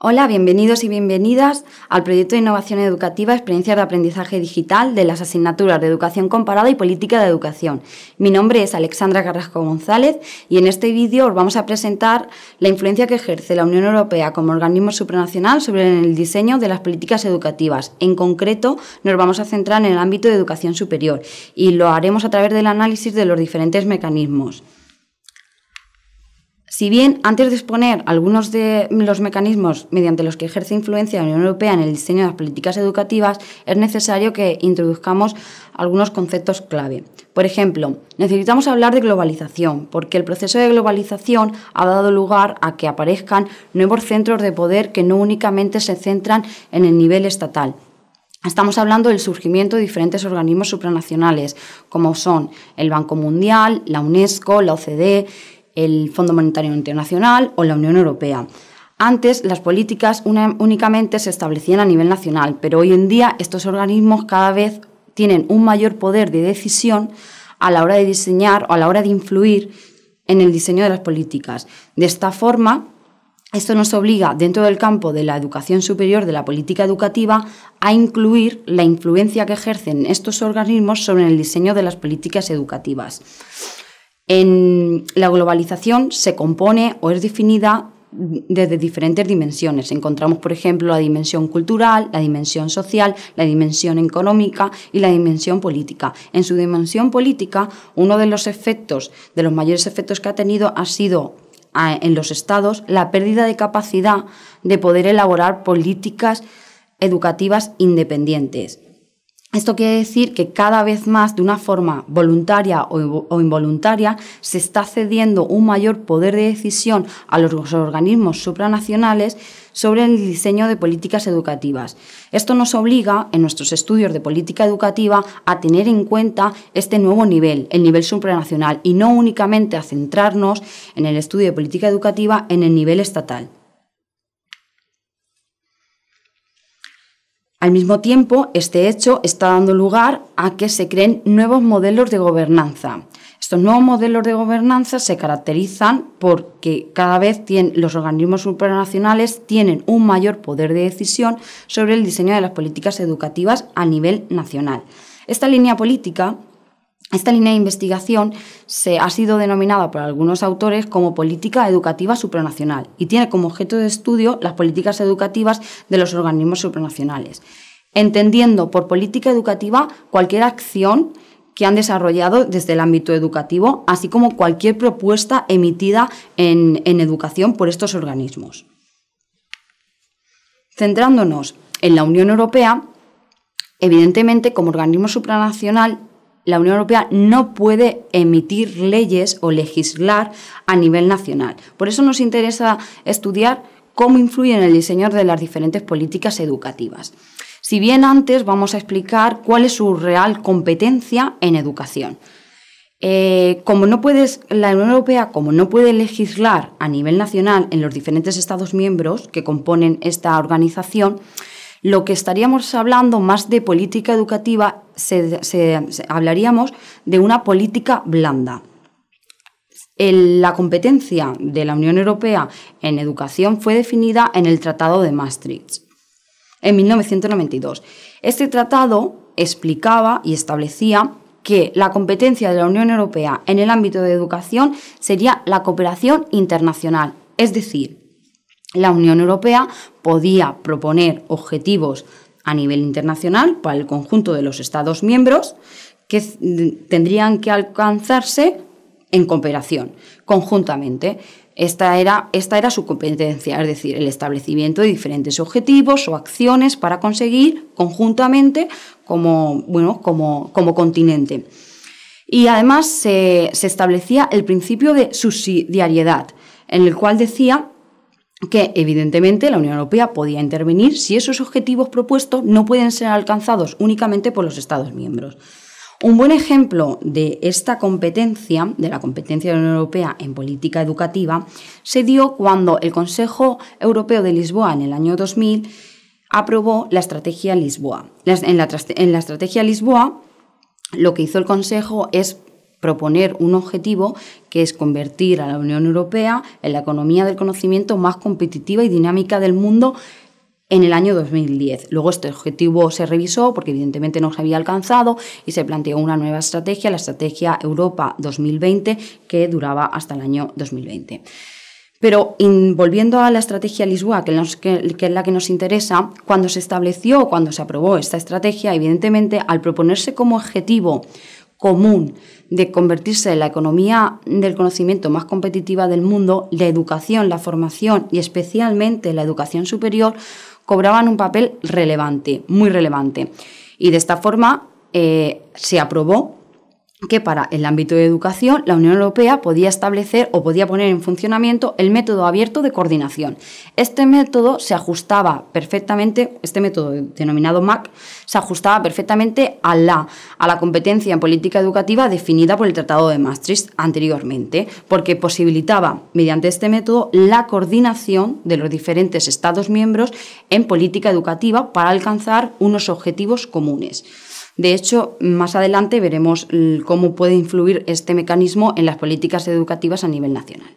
Hola, bienvenidos y bienvenidas al proyecto de innovación educativa Experiencias de Aprendizaje Digital de las asignaturas de Educación Comparada y Política de Educación. Mi nombre es Alexandra Carrasco González y en este vídeo os vamos a presentar la influencia que ejerce la Unión Europea como organismo supranacional sobre el diseño de las políticas educativas. En concreto, nos vamos a centrar en el ámbito de educación superior y lo haremos a través del análisis de los diferentes mecanismos. Si bien antes de exponer algunos de los mecanismos mediante los que ejerce influencia la Unión Europea en el diseño de las políticas educativas, es necesario que introduzcamos algunos conceptos clave. Por ejemplo, necesitamos hablar de globalización, porque el proceso de globalización ha dado lugar a que aparezcan nuevos centros de poder que no únicamente se centran en el nivel estatal, Estamos hablando del surgimiento de diferentes organismos supranacionales, como son el Banco Mundial, la UNESCO, la OCDE, el Fondo Monetario Internacional o la Unión Europea. Antes las políticas únicamente se establecían a nivel nacional, pero hoy en día estos organismos cada vez tienen un mayor poder de decisión a la hora de diseñar o a la hora de influir en el diseño de las políticas. De esta forma, esto nos obliga, dentro del campo de la educación superior, de la política educativa, a incluir la influencia que ejercen estos organismos sobre el diseño de las políticas educativas. En la globalización se compone o es definida desde diferentes dimensiones. Encontramos, por ejemplo, la dimensión cultural, la dimensión social, la dimensión económica y la dimensión política. En su dimensión política, uno de los efectos, de los mayores efectos que ha tenido ha sido ah, en los estados la pérdida de capacidad de poder elaborar políticas educativas independientes. Esto quiere decir que cada vez más, de una forma voluntaria o, involuntaria, se está cediendo un mayor poder de decisión a los organismos supranacionales sobre el diseño de políticas educativas. Esto nos obliga, en nuestros estudios de política educativa, a tener en cuenta este nuevo nivel, el nivel supranacional, y no únicamente a centrarnos en el estudio de política educativa en el nivel estatal. Al mismo tiempo, este hecho está dando lugar a que se creen nuevos modelos de gobernanza. Estos nuevos modelos de gobernanza se caracterizan porque cada vez los organismos supranacionales tienen un mayor poder de decisión sobre el diseño de las políticas educativas a nivel nacional. Esta línea política esta línea de investigación se ha sido denominada por algunos autores como política educativa supranacional y tiene como objeto de estudio las políticas educativas de los organismos supranacionales, entendiendo por política educativa cualquier acción que han desarrollado desde el ámbito educativo, así como cualquier propuesta emitida en, en educación por estos organismos. Centrándonos en la Unión Europea, Evidentemente, como organismo supranacional, la Unión Europea no puede emitir leyes o legislar a nivel nacional. Por eso nos interesa estudiar cómo influye en el diseño de las diferentes políticas educativas. Si bien antes vamos a explicar cuál es su real competencia en educación. Eh, como no la Unión Europea, como no puede legislar a nivel nacional en los diferentes Estados miembros que componen esta organización, lo que estaríamos hablando más de política educativa, se, hablaríamos de una política blanda. la competencia de la Unión Europea en educación fue definida en el Tratado de Maastricht en 1992. Este tratado explicaba y establecía que la competencia de la Unión Europea en el ámbito de educación sería la cooperación internacional, es decir, la Unión Europea podía proponer objetivos a nivel internacional para el conjunto de los Estados miembros que tendrían que alcanzarse en cooperación, conjuntamente. Esta era, esta era su competencia, es decir, el establecimiento de diferentes objetivos o acciones para conseguir conjuntamente como, bueno, como, como continente. Y además se, se establecía el principio de subsidiariedad, en el cual decía que evidentemente la Unión Europea podía intervenir si esos objetivos propuestos no pueden ser alcanzados únicamente por los Estados miembros. Un buen ejemplo de esta competencia, de la competencia de la Unión Europea en política educativa, se dio cuando el Consejo Europeo de Lisboa en el año 2000 aprobó la Estrategia Lisboa. En la, la Estrategia Lisboa, lo que hizo el Consejo es proponer un objetivo que es convertir a la Unión Europea en la economía del conocimiento más competitiva y dinámica del mundo en el año 2010. Luego este objetivo se revisó porque evidentemente no se había alcanzado y se planteó una nueva estrategia, la estrategia Europa 2020, que duraba hasta el año 2020. Pero volviendo a la estrategia Lisboa, que, que, es la que nos interesa, cuando se estableció, cuando se aprobó esta estrategia, evidentemente al proponerse como objetivo común de convertirse en la economía del conocimiento más competitiva del mundo, la educación, la formación y especialmente la educación superior cobraban un papel relevante, muy relevante. Y de esta forma eh, se aprobó que para el ámbito de educación la Unión Europea podía establecer o podía poner en funcionamiento el método abierto de coordinación. Este método se ajustaba perfectamente, este método denominado MAC, se ajustaba perfectamente a la, a la competencia en política educativa definida por el Tratado de Maastricht anteriormente, porque posibilitaba, mediante este método, la coordinación de los diferentes Estados miembros en política educativa para alcanzar unos objetivos comunes. De hecho, más adelante veremos cómo puede influir este mecanismo en las políticas educativas a nivel nacional.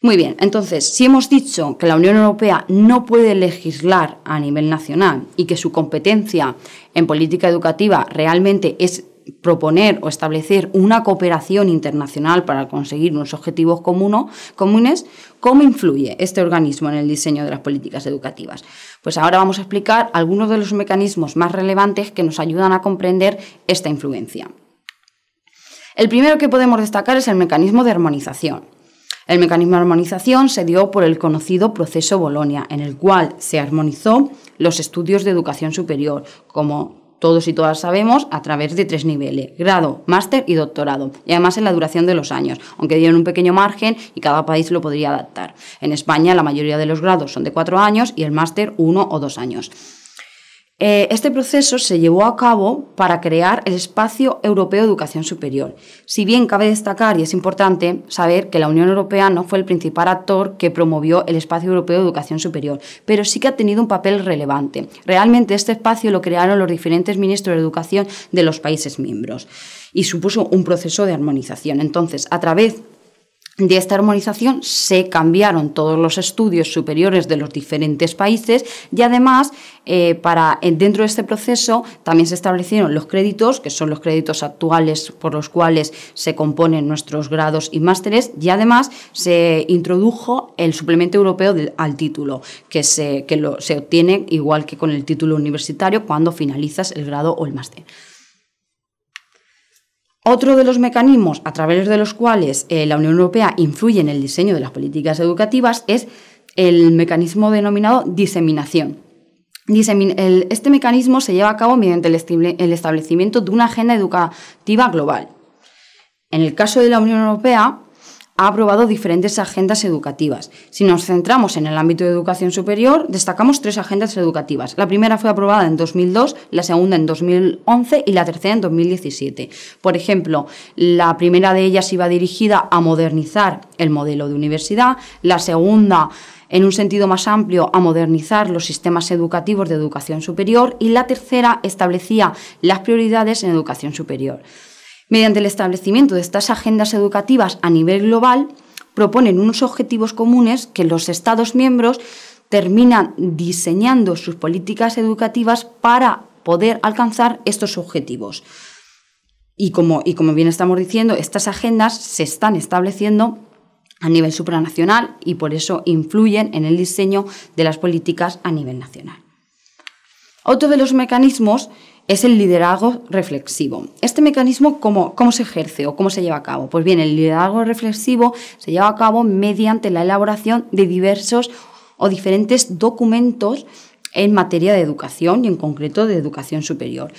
Muy bien, entonces, si hemos dicho que la Unión Europea no puede legislar a nivel nacional y que su competencia en política educativa realmente es proponer o establecer una cooperación internacional para conseguir unos objetivos comunes, ¿cómo influye este organismo en el diseño de las políticas educativas? Pues ahora vamos a explicar algunos de los mecanismos más relevantes que nos ayudan a comprender esta influencia. El primero que podemos destacar es el mecanismo de armonización. El mecanismo de armonización se dio por el conocido proceso Bolonia, en el cual se armonizó los estudios de educación superior, como todos y todas sabemos, a través de tres niveles, grado, máster y doctorado, y además en la duración de los años, aunque dieron un pequeño margen y cada país lo podría adaptar. En España la mayoría de los grados son de cuatro años y el máster uno o dos años. Eh, este proceso se llevó a cabo para crear el Espacio Europeo de Educación Superior. Si bien cabe destacar, y es importante saber que la Unión Europea no fue el principal actor que promovió el Espacio Europeo de Educación Superior, pero sí que ha tenido un papel relevante. Realmente este espacio lo crearon los diferentes ministros de Educación de los países miembros y supuso un proceso de armonización. Entonces, a través de esta armonización se cambiaron todos los estudios superiores de los diferentes países y además eh, para eh, dentro de este proceso también se establecieron los créditos que son los créditos actuales por los cuales se componen nuestros grados y másteres y además se introdujo el suplemento europeo al título que se obtiene igual que con el título universitario cuando finalizas el grado o el máster. Otro de los mecanismos a través de los cuales eh, la Unión Europea influye en el diseño de las políticas educativas es el mecanismo denominado diseminación. este mecanismo se lleva a cabo mediante el establecimiento de una agenda educativa global. En el caso de la Unión Europea, ha aprobado diferentes agendas educativas. Si nos centramos en el ámbito de educación superior, destacamos tres agendas educativas. La primera fue aprobada en 2002, la segunda en 2011 y la tercera en 2017. Por ejemplo, la primera de ellas iba dirigida a modernizar el modelo de universidad, la segunda en un sentido más amplio a modernizar los sistemas educativos de educación superior y la tercera establecía las prioridades en educación superior. Mediante el establecimiento de estas agendas educativas a nivel global, proponen unos objetivos comunes que los Estados miembros terminan diseñando sus políticas educativas para poder alcanzar estos objetivos. Y como, y como bien estamos diciendo, estas agendas se están estableciendo a nivel supranacional y por eso influyen en el diseño de las políticas a nivel nacional. Otro de los mecanismos es el liderazgo reflexivo. ¿Este mecanismo cómo, cómo se ejerce o cómo se lleva a cabo? Pues bien, el liderazgo reflexivo se lleva a cabo mediante la elaboración de diversos o diferentes documentos en materia de educación y en concreto de educación superior.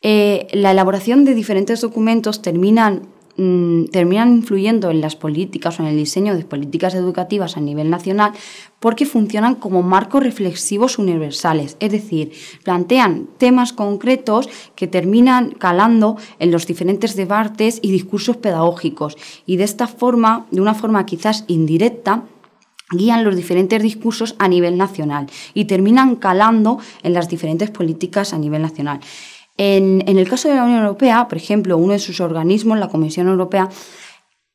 Eh, la elaboración de diferentes documentos terminan Mm, terminan influyendo en las políticas o en el diseño de políticas educativas a nivel nacional porque funcionan como marcos reflexivos universales, es decir, plantean temas concretos que terminan calando en los diferentes debates y discursos pedagógicos y de esta forma, de una forma quizás indirecta, guían los diferentes discursos a nivel nacional y terminan calando en las diferentes políticas a nivel nacional. En, el caso de la Unión Europea, por ejemplo, uno de sus organismos, la Comisión Europea,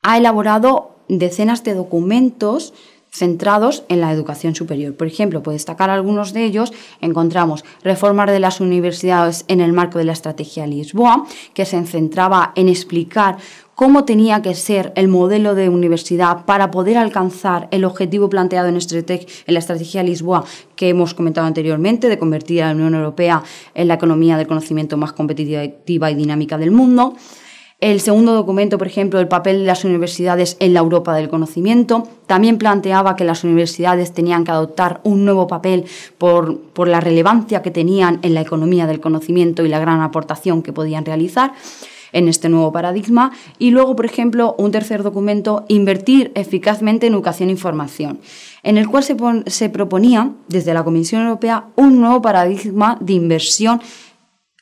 ha elaborado decenas de documentos centrados en la educación superior. Por ejemplo, puedo destacar algunos de ellos, encontramos reformas de las universidades en el marco de la Estrategia Lisboa, que se centraba en explicar cómo tenía que ser el modelo de universidad para poder alcanzar el objetivo planteado en, la Estrategia Lisboa que hemos comentado anteriormente, de convertir a la Unión Europea en la economía del conocimiento más competitiva y dinámica del mundo. El segundo documento, por ejemplo, el papel de las universidades en la Europa del conocimiento, también planteaba que las universidades tenían que adoptar un nuevo papel por la relevancia que tenían en la economía del conocimiento y la gran aportación que podían realizar en este nuevo paradigma. Y luego, por ejemplo, un tercer documento, invertir eficazmente en educación e información, en el cual se, proponía desde la Comisión Europea un nuevo paradigma de inversión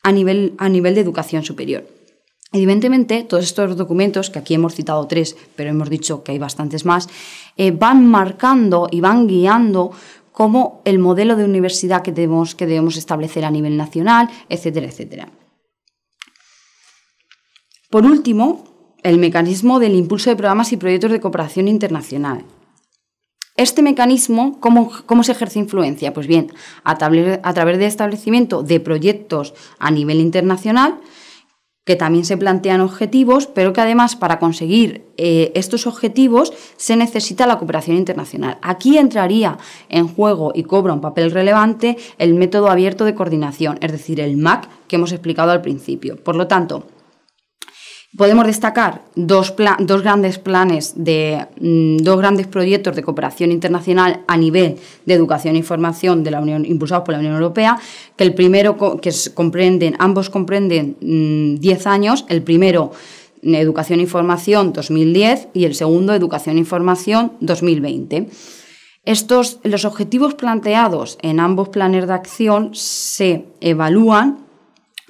a nivel, a nivel de educación superior. Evidentemente, todos estos documentos, que aquí hemos citado tres, pero hemos dicho que hay bastantes más, eh, van marcando y van guiando como el modelo de universidad que que debemos establecer a nivel nacional, etcétera, etcétera. Por último, el mecanismo del impulso de programas y proyectos de cooperación internacional. Este mecanismo, ¿cómo, se ejerce influencia? Pues bien, a, través del establecimiento de proyectos a nivel internacional, que también se plantean objetivos, pero que además para conseguir eh, estos objetivos se necesita la cooperación internacional. Aquí entraría en juego y cobra un papel relevante el método abierto de coordinación, es decir, el MAC que hemos explicado al principio. Por lo tanto, Podemos destacar dos, grandes planes, de, mm, dos grandes proyectos de cooperación internacional a nivel de educación e información de la Unión, impulsados por la Unión Europea, que el primero que comprenden, ambos comprenden 10 mm, años, el primero mm, Educación e Información 2010 y el segundo Educación e Información 2020. Estos, los objetivos planteados en ambos planes de acción se evalúan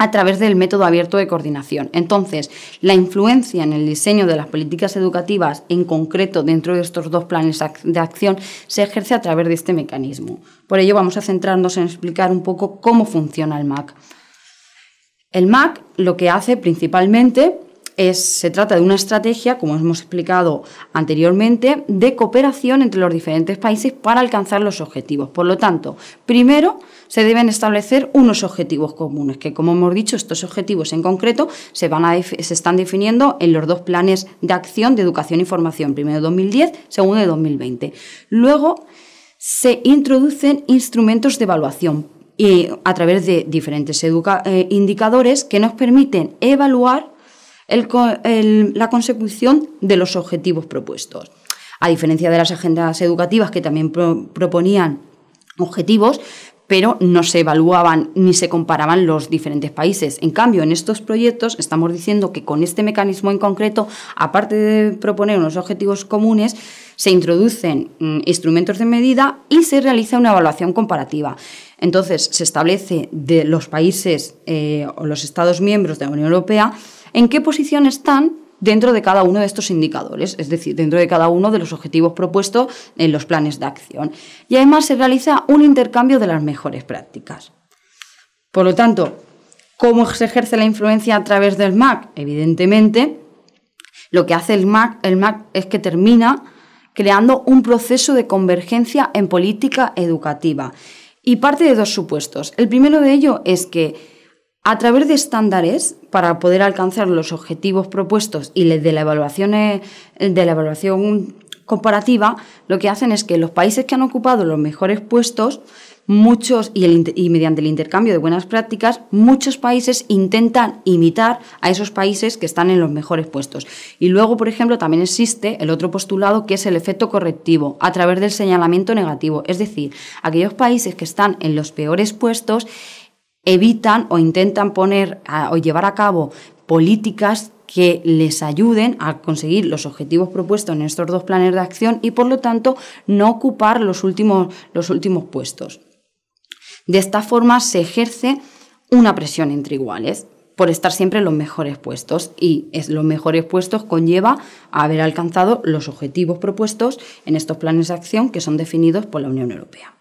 a través del método abierto de coordinación. Entonces, la influencia en el diseño de las políticas educativas, en concreto dentro de estos dos planes de acción, se ejerce a través de este mecanismo. Por ello, vamos a centrarnos en explicar un poco cómo funciona el MAC. El MAC lo que hace principalmente se trata de una estrategia, como hemos explicado anteriormente, de cooperación entre los diferentes países para alcanzar los objetivos. Por lo tanto, primero se deben establecer unos objetivos comunes, que como hemos dicho, estos objetivos en concreto se, van a, se están definiendo en los dos planes de acción de educación y formación, primero de 2010, segundo de 2020. Luego se introducen instrumentos de evaluación y a través de diferentes eh, indicadores que nos permiten evaluar la consecución de los objetivos propuestos. A diferencia de las agendas educativas que también proponían objetivos, pero no se evaluaban ni se comparaban los diferentes países. En cambio, en estos proyectos estamos diciendo que con este mecanismo en concreto, aparte de proponer unos objetivos comunes, se introducen mm, instrumentos de medida y se realiza una evaluación comparativa. Entonces, se establece de los países eh, o los Estados miembros de la Unión Europea en qué posición están dentro de cada uno de estos indicadores, es decir, dentro de cada uno de los objetivos propuestos en los planes de acción. Y además se realiza un intercambio de las mejores prácticas. Por lo tanto, ¿cómo se ejerce la influencia a través del MAC? Evidentemente, lo que hace el MAC, el MAC es que termina creando un proceso de convergencia en política educativa. Y parte de dos supuestos. El primero de ello es que a través de estándares, para poder alcanzar los objetivos propuestos y de la evaluación, eh, de la evaluación comparativa, lo que hacen es que los países que han ocupado los mejores puestos, muchos, y, mediante el intercambio de buenas prácticas, muchos países intentan imitar a esos países que están en los mejores puestos. Y luego, por ejemplo, también existe el otro postulado que es el efecto correctivo a través del señalamiento negativo. Es decir, aquellos países que están en los peores puestos evitan o intentan poner o llevar a cabo políticas que les ayuden a conseguir los objetivos propuestos en estos dos planes de acción y por lo tanto no ocupar los últimos, los últimos puestos. De esta forma se ejerce una presión entre iguales por estar siempre en los mejores puestos y los mejores puestos conlleva haber alcanzado los objetivos propuestos en estos planes de acción que son definidos por la Unión Europea.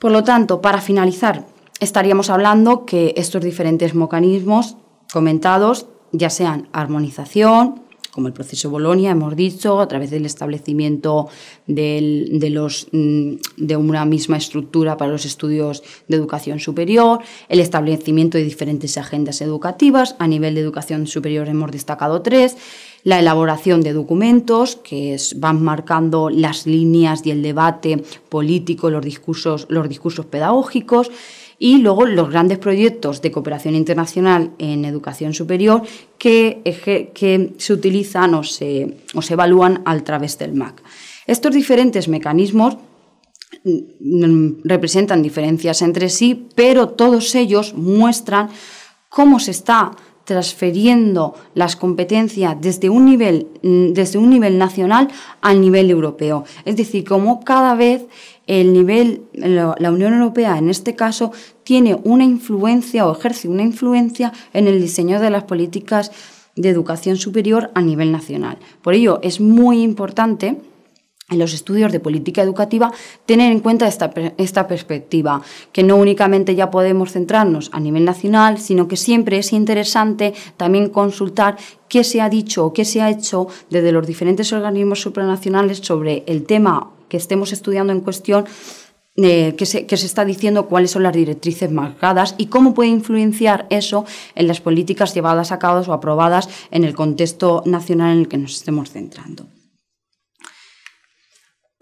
Por lo tanto, para finalizar, estaríamos hablando que estos diferentes mecanismos comentados, ya sean armonización, como el proceso Bolonia, hemos dicho, a través del establecimiento de, mm, de una misma estructura para los estudios de educación superior, el establecimiento de diferentes agendas educativas. A nivel de educación superior hemos destacado tres la elaboración de documentos que van marcando las líneas y el debate político, los discursos, los discursos pedagógicos y luego los grandes proyectos de cooperación internacional en educación superior que, que se utilizan o se, o se evalúan a través del MAC. Estos diferentes mecanismos mm, mm, representan diferencias entre sí, pero todos ellos muestran cómo se está transfiriendo las competencias desde un nivel, mm, desde un nivel nacional al nivel europeo. Es decir, como cada vez el nivel, la Unión Europea en este caso, tiene una influencia o ejerce una influencia en el diseño de las políticas de educación superior a nivel nacional. Por ello, es muy importante en los estudios de política educativa tener en cuenta esta, perspectiva, que no únicamente ya podemos centrarnos a nivel nacional, sino que siempre es interesante también consultar qué se ha dicho o qué se ha hecho desde los diferentes organismos supranacionales sobre el tema que estemos estudiando en cuestión eh, se, se, está diciendo cuáles son las directrices marcadas y cómo puede influenciar eso en las políticas llevadas a cabo o aprobadas en el contexto nacional en el que nos estemos centrando.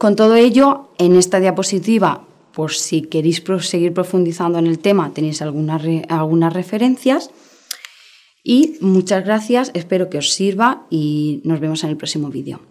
Con todo ello, en esta diapositiva, por si queréis seguir profundizando en el tema, tenéis algunas, algunas referencias. Y muchas gracias, espero que os sirva y nos vemos en el próximo vídeo.